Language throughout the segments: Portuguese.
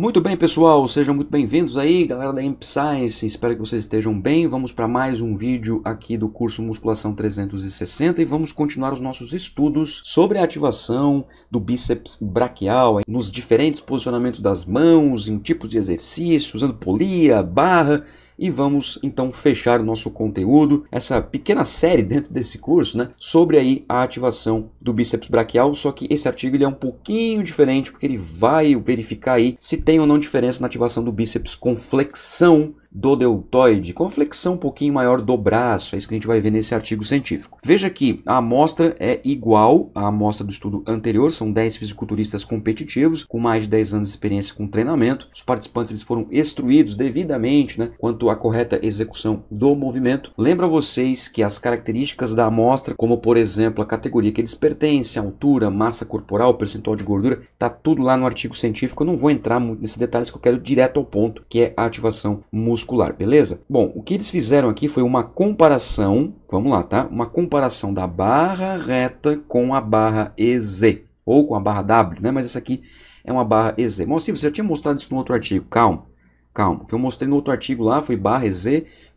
Muito bem, pessoal, sejam muito bem-vindos aí, galera da Imp Science. Espero que vocês estejam bem. Vamos para mais um vídeo aqui do curso Musculação 360 e vamos continuar os nossos estudos sobre a ativação do bíceps braquial nos diferentes posicionamentos das mãos, em tipos de exercícios usando polia, barra e vamos então fechar o nosso conteúdo, essa pequena série dentro desse curso, né, sobre aí a ativação do bíceps braquial, só que esse artigo ele é um pouquinho diferente porque ele vai verificar aí se tem ou não diferença na ativação do bíceps com flexão do deltoide, com flexão um pouquinho maior do braço, é isso que a gente vai ver nesse artigo científico. Veja que a amostra é igual à amostra do estudo anterior, são 10 fisiculturistas competitivos, com mais de 10 anos de experiência com treinamento. Os participantes eles foram instruídos devidamente né, quanto à correta execução do movimento. Lembra vocês que as características da amostra, como por exemplo a categoria que eles pertencem, altura, massa corporal, percentual de gordura, tá tudo lá no artigo científico. Eu não vou entrar nesses detalhes que eu quero direto ao ponto, que é a ativação muscular muscular, beleza? Bom, o que eles fizeram aqui foi uma comparação, vamos lá, tá? Uma comparação da barra reta com a barra EZ, ou com a barra W, né? Mas essa aqui é uma barra EZ. Mocinho, você já tinha mostrado isso no outro artigo, calma. Calma, o que eu mostrei no outro artigo lá foi barra EZ,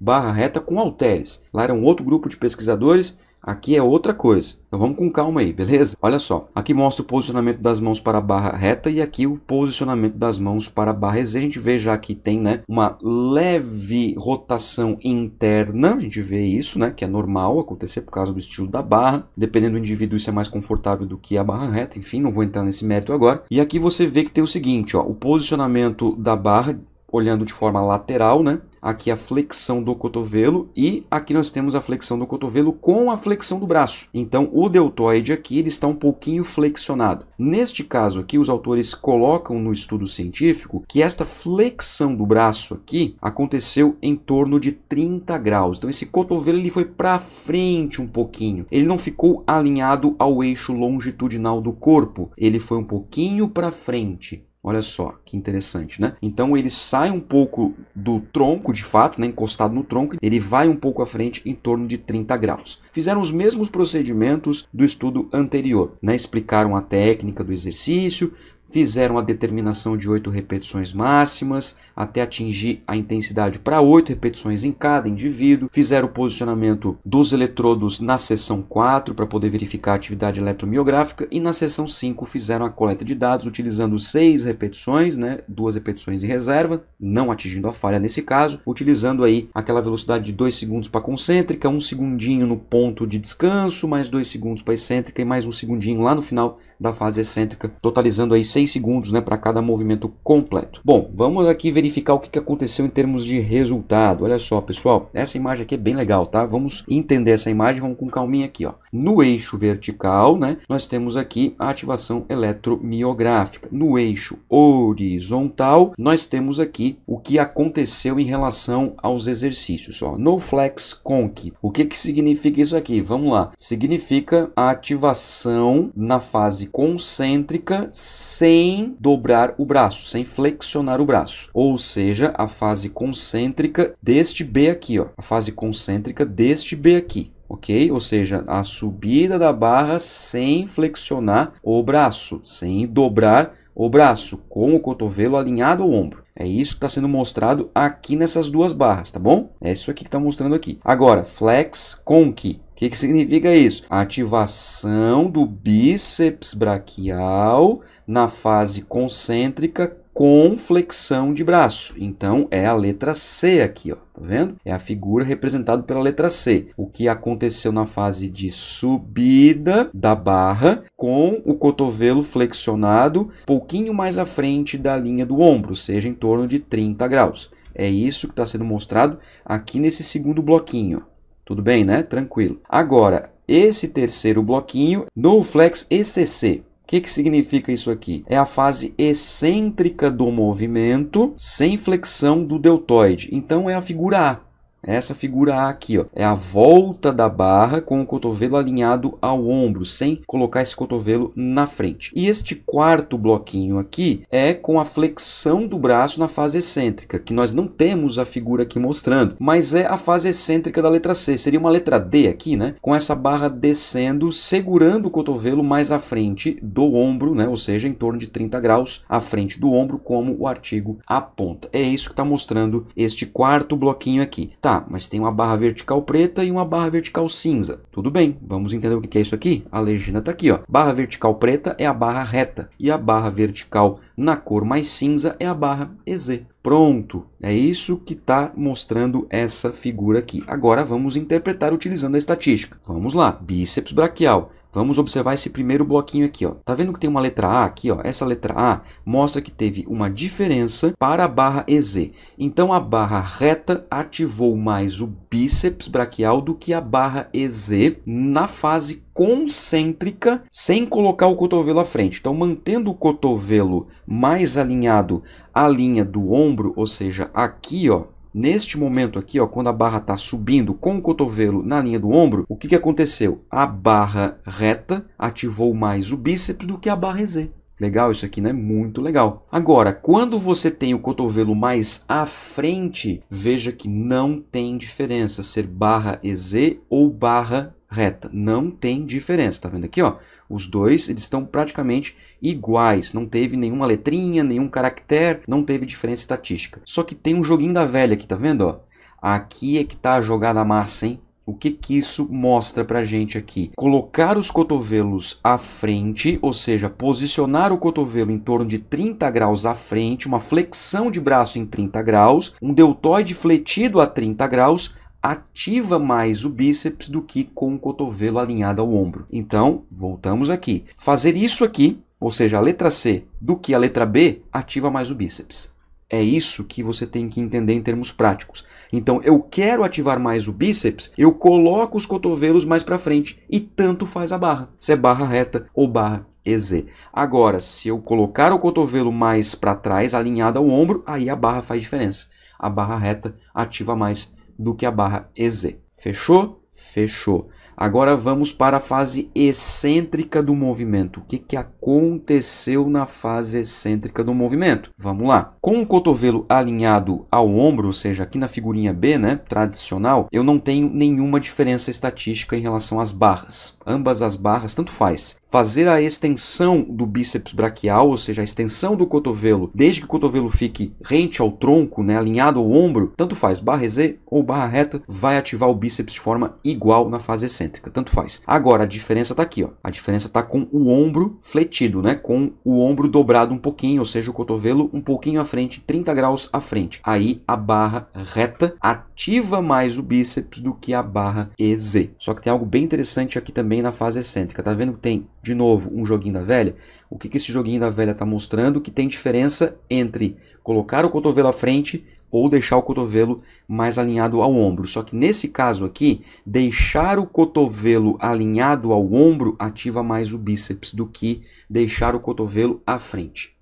barra reta com halteres. Lá era um outro grupo de pesquisadores Aqui é outra coisa. Então vamos com calma aí, beleza? Olha só, aqui mostra o posicionamento das mãos para a barra reta e aqui o posicionamento das mãos para a barra Z. A gente vê já que tem né, uma leve rotação interna, a gente vê isso, né, que é normal acontecer por causa do estilo da barra. Dependendo do indivíduo, isso é mais confortável do que a barra reta, enfim, não vou entrar nesse mérito agora. E aqui você vê que tem o seguinte, ó, o posicionamento da barra olhando de forma lateral, né? aqui a flexão do cotovelo e aqui nós temos a flexão do cotovelo com a flexão do braço. Então o deltoide aqui ele está um pouquinho flexionado. Neste caso aqui os autores colocam no estudo científico que esta flexão do braço aqui aconteceu em torno de 30 graus. Então esse cotovelo ele foi para frente um pouquinho. Ele não ficou alinhado ao eixo longitudinal do corpo. Ele foi um pouquinho para frente Olha só, que interessante, né? Então ele sai um pouco do tronco, de fato, né, encostado no tronco, ele vai um pouco à frente em torno de 30 graus. Fizeram os mesmos procedimentos do estudo anterior, né? Explicaram a técnica do exercício, fizeram a determinação de 8 repetições máximas até atingir a intensidade para 8 repetições em cada indivíduo, fizeram o posicionamento dos eletrodos na seção 4 para poder verificar a atividade eletromiográfica e na seção 5 fizeram a coleta de dados utilizando 6 repetições, né, duas repetições em reserva, não atingindo a falha nesse caso, utilizando aí aquela velocidade de 2 segundos para concêntrica, 1 um segundinho no ponto de descanso, mais 2 segundos para excêntrica e mais um segundinho lá no final da fase excêntrica, totalizando aí 6 segundos né, para cada movimento completo. Bom, vamos aqui verificar o que aconteceu em termos de resultado. Olha só, pessoal, essa imagem aqui é bem legal, tá? Vamos entender essa imagem, vamos com calminha aqui, ó. No eixo vertical, né, nós temos aqui a ativação eletromiográfica. No eixo horizontal, nós temos aqui o que aconteceu em relação aos exercícios, ó. No flex conk. O que que significa isso aqui? Vamos lá. Significa a ativação na fase concêntrica sem dobrar o braço, sem flexionar o braço. Ou seja, a fase concêntrica deste B aqui, ó. A fase concêntrica deste B aqui ok? Ou seja, a subida da barra sem flexionar o braço, sem dobrar o braço, com o cotovelo alinhado ao ombro. É isso que está sendo mostrado aqui nessas duas barras, tá bom? É isso aqui que está mostrando aqui. Agora, flex conque que, que significa isso? Ativação do bíceps braquial na fase concêntrica com flexão de braço. Então é a letra C aqui, ó, tá vendo? É a figura representada pela letra C. O que aconteceu na fase de subida da barra com o cotovelo flexionado pouquinho mais à frente da linha do ombro, seja em torno de 30 graus. É isso que está sendo mostrado aqui nesse segundo bloquinho. Tudo bem, né? Tranquilo. Agora, esse terceiro bloquinho no flex ECC. O que, que significa isso aqui? É a fase excêntrica do movimento sem flexão do deltoide. Então, é a figura A. Essa figura A aqui, ó, é a volta da barra com o cotovelo alinhado ao ombro, sem colocar esse cotovelo na frente. E este quarto bloquinho aqui é com a flexão do braço na fase excêntrica, que nós não temos a figura aqui mostrando, mas é a fase excêntrica da letra C. Seria uma letra D aqui, né? Com essa barra descendo, segurando o cotovelo mais à frente do ombro, né? Ou seja, em torno de 30 graus à frente do ombro, como o artigo aponta. É isso que está mostrando este quarto bloquinho aqui. Tá, Tá, mas tem uma barra vertical preta e uma barra vertical cinza. Tudo bem, vamos entender o que é isso aqui? A legenda está aqui, ó. Barra vertical preta é a barra reta e a barra vertical na cor mais cinza é a barra EZ. Pronto, é isso que está mostrando essa figura aqui. Agora vamos interpretar utilizando a estatística. Vamos lá, bíceps braquial Vamos observar esse primeiro bloquinho aqui, ó. Tá vendo que tem uma letra A aqui, ó? Essa letra A mostra que teve uma diferença para a barra EZ. Então a barra reta ativou mais o bíceps braquial do que a barra EZ na fase concêntrica, sem colocar o cotovelo à frente. Então mantendo o cotovelo mais alinhado à linha do ombro, ou seja, aqui, ó, Neste momento aqui, ó, quando a barra está subindo com o cotovelo na linha do ombro, o que, que aconteceu? A barra reta ativou mais o bíceps do que a barra EZ. Legal isso aqui, né? Muito legal. Agora, quando você tem o cotovelo mais à frente, veja que não tem diferença ser barra EZ ou barra reta. Não tem diferença, tá vendo aqui, ó? Os dois, eles estão praticamente iguais, não teve nenhuma letrinha, nenhum caractere, não teve diferença estatística. Só que tem um joguinho da velha aqui, tá vendo? Ó? Aqui é que tá a jogada massa, hein? O que, que isso mostra pra gente aqui? Colocar os cotovelos à frente, ou seja, posicionar o cotovelo em torno de 30 graus à frente, uma flexão de braço em 30 graus, um deltoide fletido a 30 graus, ativa mais o bíceps do que com o cotovelo alinhado ao ombro. Então, voltamos aqui. Fazer isso aqui ou seja, a letra C, do que a letra B, ativa mais o bíceps. É isso que você tem que entender em termos práticos. Então, eu quero ativar mais o bíceps, eu coloco os cotovelos mais para frente e tanto faz a barra, se é barra reta ou barra EZ. Agora, se eu colocar o cotovelo mais para trás, alinhado ao ombro, aí a barra faz diferença. A barra reta ativa mais do que a barra EZ. Fechou? Fechou. Agora vamos para a fase excêntrica do movimento. O que, que é aconteceu na fase excêntrica do movimento. Vamos lá. Com o cotovelo alinhado ao ombro, ou seja, aqui na figurinha B, né, tradicional, eu não tenho nenhuma diferença estatística em relação às barras. Ambas as barras, tanto faz. Fazer a extensão do bíceps braquial, ou seja, a extensão do cotovelo, desde que o cotovelo fique rente ao tronco, né, alinhado ao ombro, tanto faz barra Z ou barra reta, vai ativar o bíceps de forma igual na fase excêntrica, tanto faz. Agora, a diferença está aqui, ó. a diferença está com o ombro flexível né? Com o ombro dobrado um pouquinho, ou seja, o cotovelo um pouquinho à frente, 30 graus à frente. Aí a barra reta ativa mais o bíceps do que a barra EZ. Só que tem algo bem interessante aqui também na fase excêntrica. Tá vendo que tem, de novo, um joguinho da velha? O que, que esse joguinho da velha está mostrando? Que tem diferença entre colocar o cotovelo à frente ou deixar o cotovelo mais alinhado ao ombro. Só que nesse caso aqui, deixar o cotovelo alinhado ao ombro ativa mais o bíceps do que deixar o cotovelo à frente.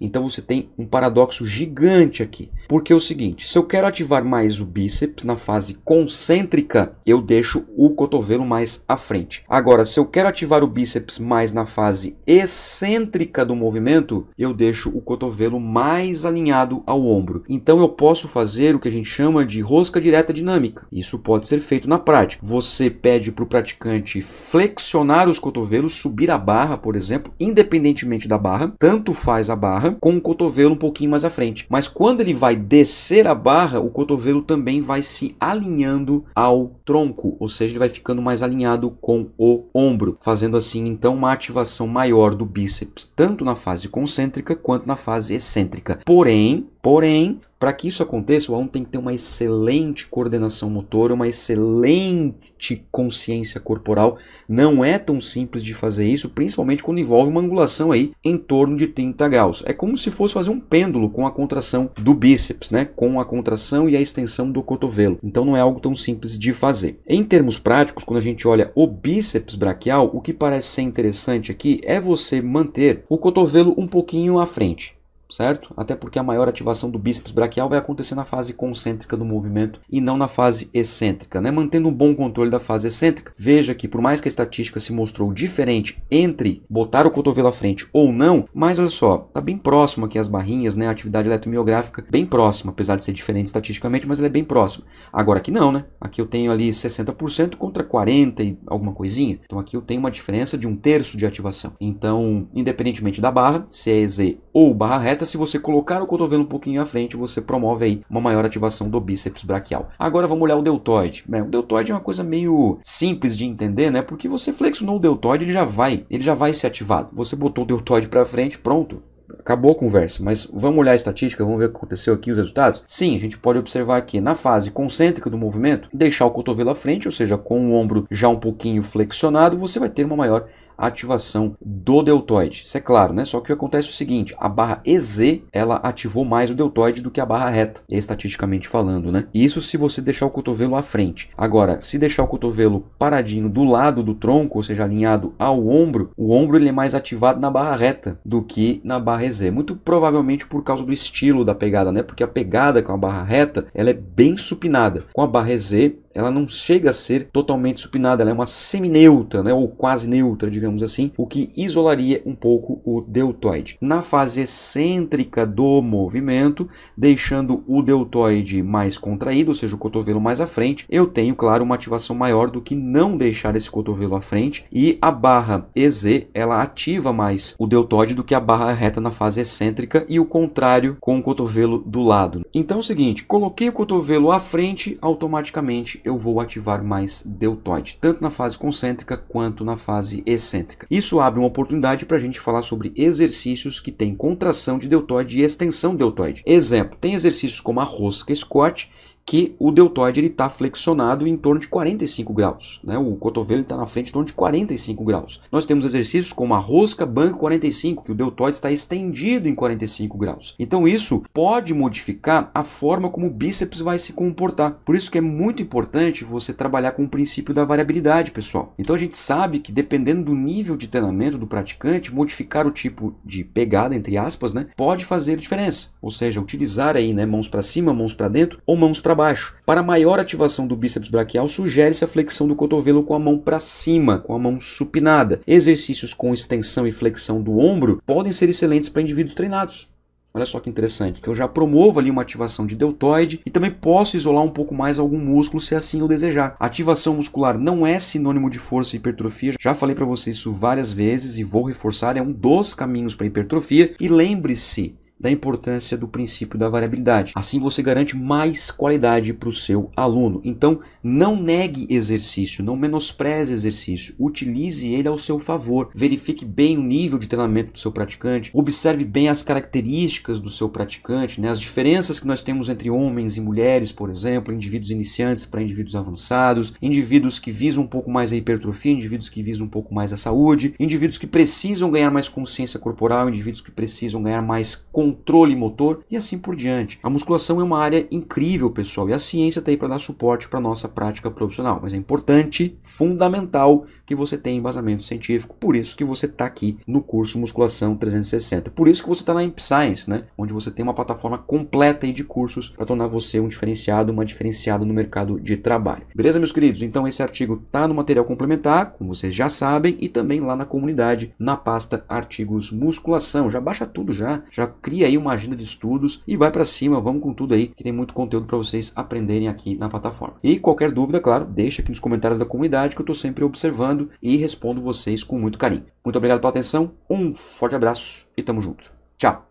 Então você tem um paradoxo gigante aqui. Porque é o seguinte, se eu quero ativar mais o bíceps na fase concêntrica, eu deixo o cotovelo mais à frente. Agora, se eu quero ativar o bíceps mais na fase excêntrica do movimento, eu deixo o cotovelo mais alinhado ao ombro. Então eu posso fazer o que a gente chama de rosca direta dinâmica. Isso pode ser feito na prática. Você pede para o praticante flexionar os cotovelos, subir a barra, por exemplo, independentemente da barra, tanto faz a barra, com o cotovelo um pouquinho mais à frente. Mas quando ele vai descer a barra, o cotovelo também vai se alinhando ao tronco, ou seja, ele vai ficando mais alinhado com o ombro, fazendo assim então uma ativação maior do bíceps, tanto na fase concêntrica quanto na fase excêntrica. Porém, Porém, para que isso aconteça, o aluno tem que ter uma excelente coordenação motora, uma excelente consciência corporal. Não é tão simples de fazer isso, principalmente quando envolve uma angulação aí em torno de 30 graus. É como se fosse fazer um pêndulo com a contração do bíceps, né? Com a contração e a extensão do cotovelo. Então não é algo tão simples de fazer. Em termos práticos, quando a gente olha o bíceps braquial, o que parece ser interessante aqui é você manter o cotovelo um pouquinho à frente certo? Até porque a maior ativação do bíceps braquial vai acontecer na fase concêntrica do movimento e não na fase excêntrica, né? Mantendo um bom controle da fase excêntrica. Veja que por mais que a estatística se mostrou diferente entre botar o cotovelo à frente ou não, mas olha só, tá bem próximo aqui as barrinhas, né? A atividade eletromiográfica bem próxima, apesar de ser diferente estatisticamente, mas ela é bem próxima. Agora aqui não, né? Aqui eu tenho ali 60% contra 40 e alguma coisinha. Então aqui eu tenho uma diferença de um terço de ativação. Então, independentemente da barra, se é EZ ou barra reta, correta, se você colocar o cotovelo um pouquinho à frente, você promove aí uma maior ativação do bíceps braquial. Agora vamos olhar o deltoide. O deltoide é uma coisa meio simples de entender, né? Porque você flexionou o deltoide, ele já vai, ele já vai ser ativado. Você botou o deltoide para frente, pronto, acabou a conversa, mas vamos olhar a estatística, vamos ver o que aconteceu aqui, os resultados? Sim, a gente pode observar aqui na fase concêntrica do movimento, deixar o cotovelo à frente, ou seja, com o ombro já um pouquinho flexionado, você vai ter uma maior ativação do deltoide. Isso é claro, né? Só que acontece é o seguinte, a barra EZ, ela ativou mais o deltoide do que a barra reta, estatisticamente falando, né? Isso se você deixar o cotovelo à frente. Agora, se deixar o cotovelo paradinho do lado do tronco, ou seja, alinhado ao ombro, o ombro ele é mais ativado na barra reta do que na barra EZ. Muito provavelmente por causa do estilo da pegada, né? Porque a pegada com a barra reta, ela é bem supinada. Com a barra EZ, ela não chega a ser totalmente supinada, ela é uma neutra, né, ou quase neutra, digamos assim, o que isolaria um pouco o deltoide. Na fase excêntrica do movimento, deixando o deltoide mais contraído, ou seja, o cotovelo mais à frente, eu tenho, claro, uma ativação maior do que não deixar esse cotovelo à frente e a barra EZ, ela ativa mais o deltoide do que a barra reta na fase excêntrica e o contrário com o cotovelo do lado. Então é o seguinte, coloquei o cotovelo à frente, automaticamente eu vou ativar mais deltoide, tanto na fase concêntrica quanto na fase excêntrica. Isso abre uma oportunidade para a gente falar sobre exercícios que têm contração de deltoide e extensão deltoide. Exemplo, tem exercícios como a rosca Scott, que o deltoide está flexionado em torno de 45 graus. Né? O cotovelo está na frente em torno de 45 graus. Nós temos exercícios como a rosca banco 45, que o deltoide está estendido em 45 graus. Então isso pode modificar a forma como o bíceps vai se comportar. Por isso que é muito importante você trabalhar com o princípio da variabilidade, pessoal. Então a gente sabe que dependendo do nível de treinamento do praticante, modificar o tipo de pegada, entre aspas, né, pode fazer diferença. Ou seja, utilizar aí né, mãos para cima, mãos para dentro ou mãos para baixo. Para maior ativação do bíceps braquial, sugere-se a flexão do cotovelo com a mão para cima, com a mão supinada. Exercícios com extensão e flexão do ombro podem ser excelentes para indivíduos treinados. Olha só que interessante, que eu já promovo ali uma ativação de deltoide e também posso isolar um pouco mais algum músculo se assim eu desejar. Ativação muscular não é sinônimo de força e hipertrofia, já falei para vocês isso várias vezes e vou reforçar, é um dos caminhos para hipertrofia e lembre-se da importância do princípio da variabilidade. Assim você garante mais qualidade para o seu aluno. Então, não negue exercício, não menospreze exercício, utilize ele ao seu favor. Verifique bem o nível de treinamento do seu praticante, observe bem as características do seu praticante, né? as diferenças que nós temos entre homens e mulheres, por exemplo, indivíduos iniciantes para indivíduos avançados, indivíduos que visam um pouco mais a hipertrofia, indivíduos que visam um pouco mais a saúde, indivíduos que precisam ganhar mais consciência corporal, indivíduos que precisam ganhar mais controle motor e assim por diante. A musculação é uma área incrível, pessoal, e a ciência está aí para dar suporte para nossa prática profissional, mas é importante, fundamental que você tenha embasamento científico. Por isso que você está aqui no curso Musculação 360. Por isso que você está na IMPScience, né? Onde você tem uma plataforma completa aí de cursos para tornar você um diferenciado, uma diferenciada no mercado de trabalho. Beleza, meus queridos? Então esse artigo está no material complementar, como vocês já sabem, e também lá na comunidade, na pasta artigos musculação. Já baixa tudo já, já cria cria aí uma agenda de estudos e vai para cima, vamos com tudo aí, que tem muito conteúdo para vocês aprenderem aqui na plataforma. E qualquer dúvida, claro, deixa aqui nos comentários da comunidade que eu estou sempre observando e respondo vocês com muito carinho. Muito obrigado pela atenção, um forte abraço e tamo junto. Tchau!